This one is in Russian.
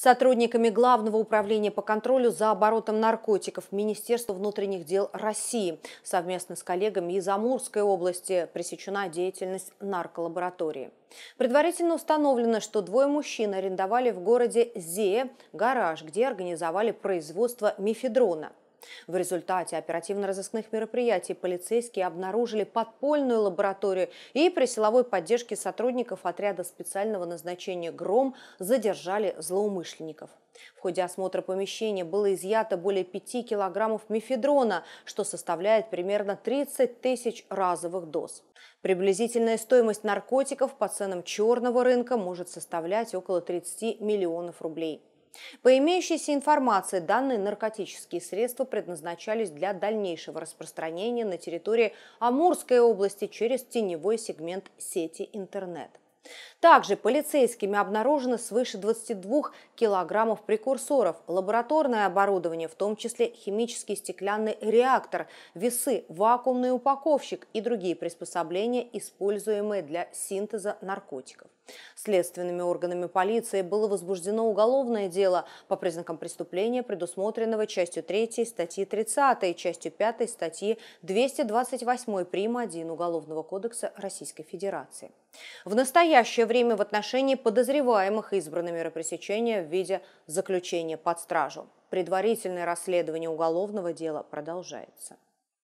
сотрудниками Главного управления по контролю за оборотом наркотиков Министерства внутренних дел России. Совместно с коллегами из Амурской области пресечена деятельность нарколаборатории. Предварительно установлено, что двое мужчин арендовали в городе Зе гараж, где организовали производство мифедрона. В результате оперативно-розыскных мероприятий полицейские обнаружили подпольную лабораторию и при силовой поддержке сотрудников отряда специального назначения «Гром» задержали злоумышленников. В ходе осмотра помещения было изъято более 5 килограммов мифедрона, что составляет примерно 30 тысяч разовых доз. Приблизительная стоимость наркотиков по ценам черного рынка может составлять около 30 миллионов рублей. По имеющейся информации, данные наркотические средства предназначались для дальнейшего распространения на территории Амурской области через теневой сегмент сети интернет. Также полицейскими обнаружено свыше 22 килограммов прекурсоров, лабораторное оборудование, в том числе химический стеклянный реактор, весы, вакуумный упаковщик и другие приспособления, используемые для синтеза наркотиков. Следственными органами полиции было возбуждено уголовное дело по признакам преступления, предусмотренного частью 3 статьи 30 и частью 5 статьи 228 прим. 1 Уголовного кодекса Российской Федерации. В настоящее время в отношении подозреваемых избраны меры пресечения в виде заключения под стражу. Предварительное расследование уголовного дела продолжается.